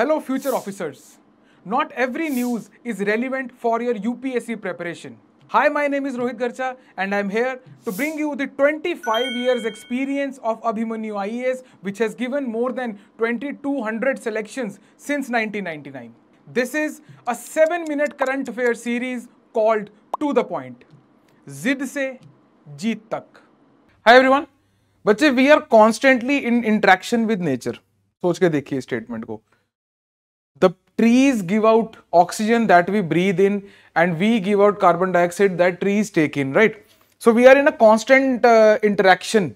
Hello future officers not every news is relevant for your UPSC preparation hi my name is Rohit Garcha and I am here to bring you the twenty five years experience of Abhimanyu I S which has given more than twenty two hundred selection since nineteen ninety nine this is a seven minute current affair series called to the point जिद से जीत तक hi every one बच्चे we are constantly in interaction with nature सोच के देखिए statement को trees give out oxygen that we breathe in and we give out carbon dioxide that trees take in right so we are in a constant uh, interaction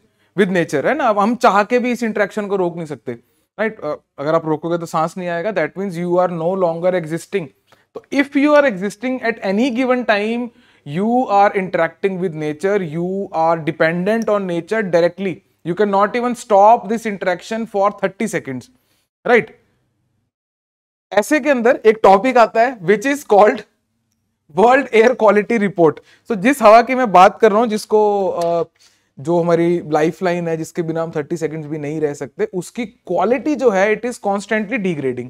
with nature and ab hum chah ke bhi interaction ko rok right uh, agar aap rokoge to saans nahi that means you are no longer existing so if you are existing at any given time you are interacting with nature you are dependent on nature directly you cannot even stop this interaction for 30 seconds right ऐसे के अंदर एक topic आता है which is called world air quality report so जिस हवा की मैं बात कर रहा हूँ जिसको जो हमारी लाइफ लाइन है जिसके बिना हम थर्टी सेकेंड भी नहीं रह सकते उसकी क्वालिटी जो है इट इज कॉन्स्टेंटली डिग्रेडिंग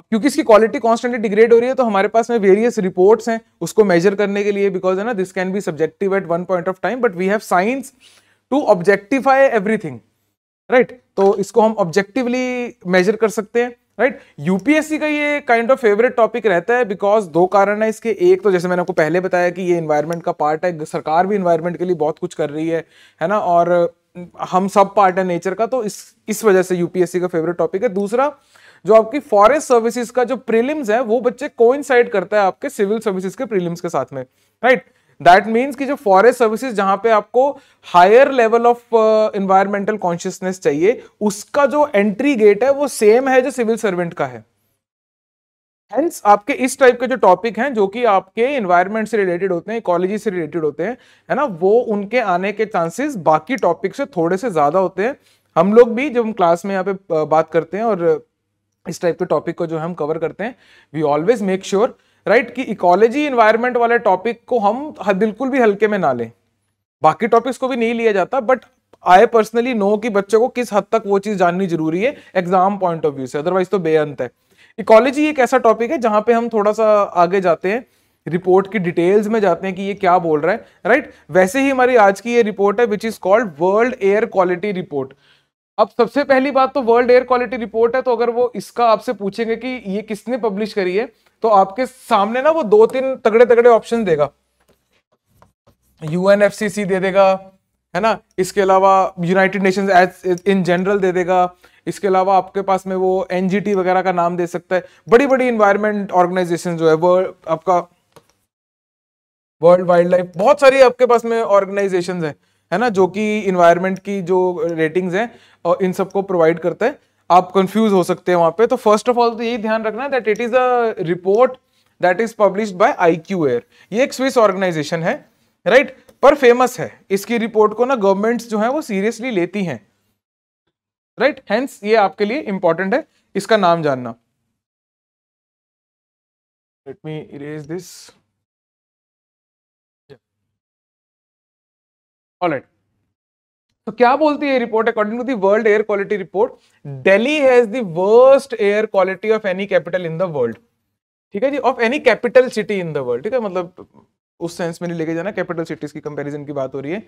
क्योंकि इसकी क्वालिटी कॉन्स्टेंटली डिग्रेड हो रही है तो हमारे पास में वेरियस रिपोर्ट्स हैं उसको मेजर करने के लिए बिकॉज है ना this can be subjective at one point of time but we have science to objectify everything right तो इसको हम ऑब्जेक्टिवली मेजर कर सकते हैं राइट यूपीएससी का ये काइंड ऑफ फेवरेट टॉपिक रहता है बिकॉज दो कारण है इसके एक तो जैसे मैंने आपको पहले बताया कि ये इन्वायरमेंट का पार्ट है सरकार भी इन्वायरमेंट के लिए बहुत कुछ कर रही है है ना और हम सब पार्ट है नेचर का तो इस इस वजह से यूपीएससी का फेवरेट टॉपिक है दूसरा जो आपकी फॉरेस्ट सर्विसेज का जो प्रीलिम्स है वो बच्चे कोइंसाइड करता है आपके सिविल सर्विसेज के प्रीलिम्स के साथ में राइट right? दैट मीन्स कि जो फॉरेस्ट सर्विसेज जहां पे आपको higher level of environmental consciousness चाहिए उसका जो एंट्री गेट है वो सेम है जो सिविल सर्वेंट का है हेंस आपके इस टाइप के जो टॉपिक हैं जो कि आपके इन्वायरमेंट से रिलेटेड होते हैं इकोलॉजी से रिलेटेड होते हैं है ना वो उनके आने के चांसेस बाकी टॉपिक से थोड़े से ज़्यादा होते हैं हम लोग भी जब हम क्लास में यहाँ पे uh, बात करते हैं और इस टाइप के टॉपिक को जो हम कवर करते हैं we always make sure right right? कि इकोलॉजी इन्वायरमेंट वाले टॉपिक को हम बिल्कुल भी हल्के में ना लें बाकी टॉपिक्स को भी नहीं लिया जाता बट आई पर्सनली नो कि बच्चों को किस हद तक वो चीज जाननी जरूरी है एग्जाम पॉइंट ऑफ व्यू से अदरवाइज तो बेअंत है इकोलॉजी एक ऐसा टॉपिक है जहां पे हम थोड़ा सा आगे जाते हैं रिपोर्ट की डिटेल्स में जाते हैं कि ये क्या बोल रहा है राइट right? वैसे ही हमारी आज की ये रिपोर्ट है which is called world air quality report अब सबसे पहली बात तो वर्ल्ड एयर क्वालिटी रिपोर्ट है तो अगर वो इसका आपसे पूछेंगे कि ये किसने पब्लिश करी है तो आपके सामने ना वो दो तीन तगड़े तगड़े ऑप्शन देगा यूएनएफसीसी दे देगा है ना इसके अलावा United Nations as in general दे देगा इसके अलावा आपके पास में वो एनजीटी वगैरह का नाम दे सकता है बड़ी बड़ी इन्वायरमेंट ऑर्गेनाइजेशन जो है वो आपका वर्ल्ड वाइल्ड लाइफ बहुत सारी आपके पास में ऑर्गेनाइजेशन है है ना जो कि इन्वायरमेंट की जो रेटिंग्स हैं और इन सबको प्रोवाइड करता है आप कंफ्यूज हो सकते हैं वहां पे तो फर्स्ट ऑफ ऑल तो यही ध्यान रखना that it is a report that is publish by I Q Air ये एक स्विस ऑर्गेनाइजेशन है राइट right? पर फेमस है इसकी रिपोर्ट को ना गवर्नमेंट्स जो है वो सीरियसली लेती हैं राइट right? हेंस ये आपके लिए इंपॉर्टेंट है इसका नाम जानना let me erase this all right तो क्या बोलती है report according to the world air quality report Delhi has the worst air quality of any capital in the world ठीक है जी of any capital city in the world ठीक है मतलब उस सेंस में नहीं लेके जाना कैपिटल सिटीज की कंपैरिजन की बात हो रही है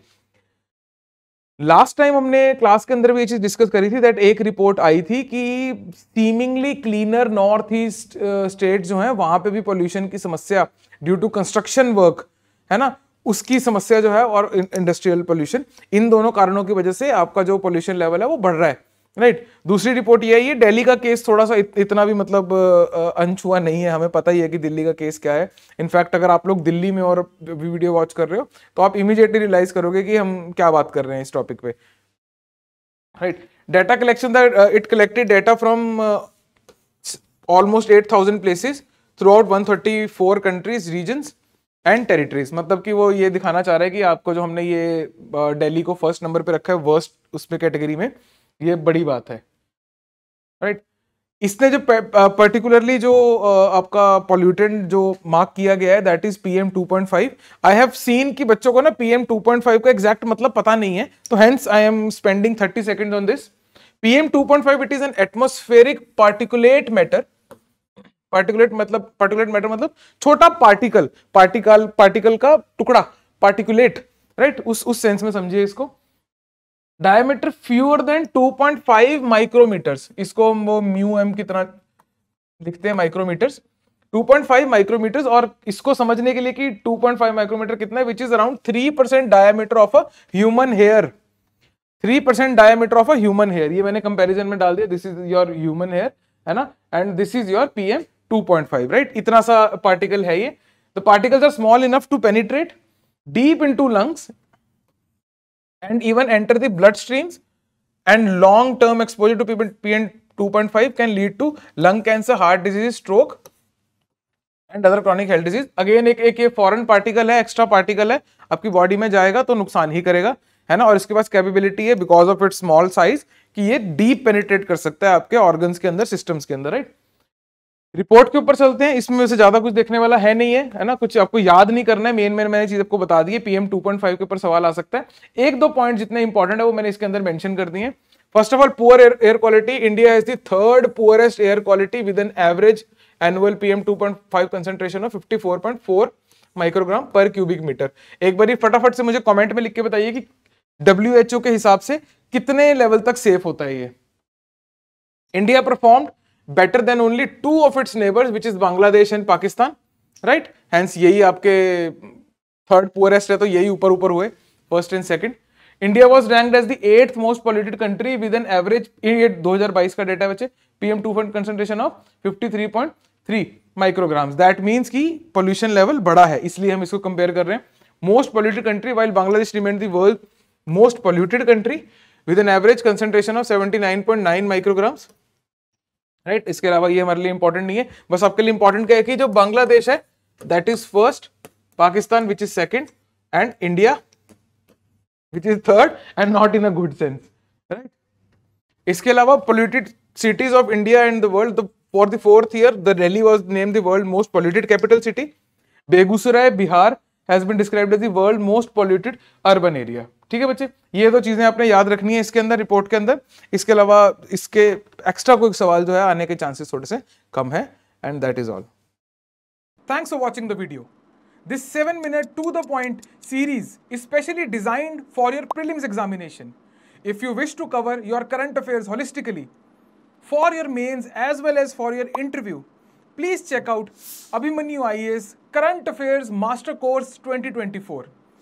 लास्ट टाइम हमने क्लास के अंदर भी ये चीज डिस्कस करी थी दैट एक रिपोर्ट आई थी कि seemingly cleaner north east state जो है वहां पे भी पोल्यूशन की समस्या ड्यू टू कंस्ट्रक्शन वर्क है ना उसकी समस्या जो है और इंडस्ट्रियल पोल्यूशन इन दोनों कारणों की वजह से आपका जो पोल्यूशन लेवल है वो बढ़ रहा है राइट right. दूसरी रिपोर्ट ये है ये दिल्ली का केस थोड़ा सा इत, इतना भी मतलब अंश हुआ नहीं है हमें पता ही है कि दिल्ली का केस क्या है इनफैक्ट अगर आप लोग दिल्ली में और वीडियो वॉच कर रहे हो तो आप इमीडिएटली रियलाइज करोगे कि हम क्या बात कर रहे हैं इस टॉपिक पे right data collection the it collected data from almost eight thousand places throughout one thirty four countries regions and territories मतलब कि वो ये दिखाना चाह रहा है कि आपको जो हमने ये दिल्ली को फर्स्ट नंबर पे रखा है वर्स्ट उसमें कैटेगरी में ये बड़ी बात है राइट right? इसने जो पर्टिकुलरली जो आपका पॉल्यूटेंट जो मार्क किया गया है that is PM 2.5 I have seen कि बच्चों को ना पीएम 2.5 का एग्जैक्ट मतलब पता नहीं है तो hence I am spending 30 seconds on this PM 2.5 it is an atmospheric particulate matter particulate मतलब पार्टिकुलेट मैटर मतलब छोटा पार्टिकल पार्टिकल पार्टिकल का टुकड़ा पार्टिकुलेट राइट उस उस सेंस में समझिए इसको डायमीटर फ्यूअर देन 2.5 माइक्रोमीटर्स इसको हम वो म्यू एम की तरह लिखते हैं माइक्रोमीटर्स 2.5 माइक्रोमीटर्स और इसको समझने के लिए कि 2.5 माइक्रोमीटर कितना है which is around 3% percent diameter of a human hair 3% percent diameter of a human hair ये मैंने कंपैरिजन में डाल दिया this is your human hair है ना and this is your P 2.5 right इतना सा पार्टिकल है ये the particles are small enough to penetrate deep into lungs and even enter the blood streams and long term exposure to pn 2.5 can lead to lung cancer heart disease stroke and other chronic health disease again एक एक ये foreign particle है extra particle है आपकी body में जाएगा तो नुकसान ही करेगा है ना और इसके पास कैपेबिलिटी है because of it small size कि ये डीप पेनिट्रेट कर सकता है आपके ऑर्गन्स के अंदर सिस्टम्स के अंदर राइट right? रिपोर्ट के ऊपर चलते हैं इसमें वैसे ज्यादा कुछ देखने वाला है नहीं है है ना कुछ आपको याद नहीं करना है मेन मेन मैंने चीज आपको बता दी है पीएम 2.5 के ऊपर सवाल आ सकता है एक दो पॉइंट जितने इंपॉर्टेंट है वो मैंने इसके अंदर मेंशन कर दिए first of all poor air quality India is the third poorest air quality with an average annual PM 2.5 concentration of 54.4 microgram per cubic metre एक बार फटाफट से मुझे कॉमेंट में लिख के बताइए कि डब्ल्यू के हिसाब से कितने लेवल तक सेफ होता है ये India performed better than only two of its neighbours which is Bangladesh and Pakistan right hence यही आपके थर्ड poorest है तो यही ऊपर ऊपर हुए first and second India was rank as the eighth most polluted country with an average ये बाईस का डेटा बच्चे PM two point concentration of fifty three point three micrograms that means की पॉल्यूशन लेवल बड़ा है इसलिए हम इसको कंपेयर कर रहे हैं most polluted country while Bangladesh remain the world most polluted country with an average concentration of seventy nine point nine micrograms right इसके अलावा ये हमारे लिए इंपॉर्टेंट नहीं है बस आपके लिए इंपॉर्टेंट क्या है कि जो बांग्लादेश है that is first Pakistan which is second and India which is third and not in a good sense right इसके अलावा polluted cities of India and the world for the fourth year the Delhi was name the world most polluted capital city Begusarai Bihar has been described as the world most polluted urban area ठीक है बच्चे ये दो चीजें आपने याद रखनी है इसके अंदर रिपोर्ट के अंदर इसके अलावा इसके एक्स्ट्रा कोई सवाल जो है आने के चांसेस थोड़े से कम है and that is all thanks for watching the video this seven minute to the point series specially designed for your prelims examination if you wish to cover your current affair holistically for your mains as well as for your interview please check out Abhimanyu I S current affairs master course twenty twenty four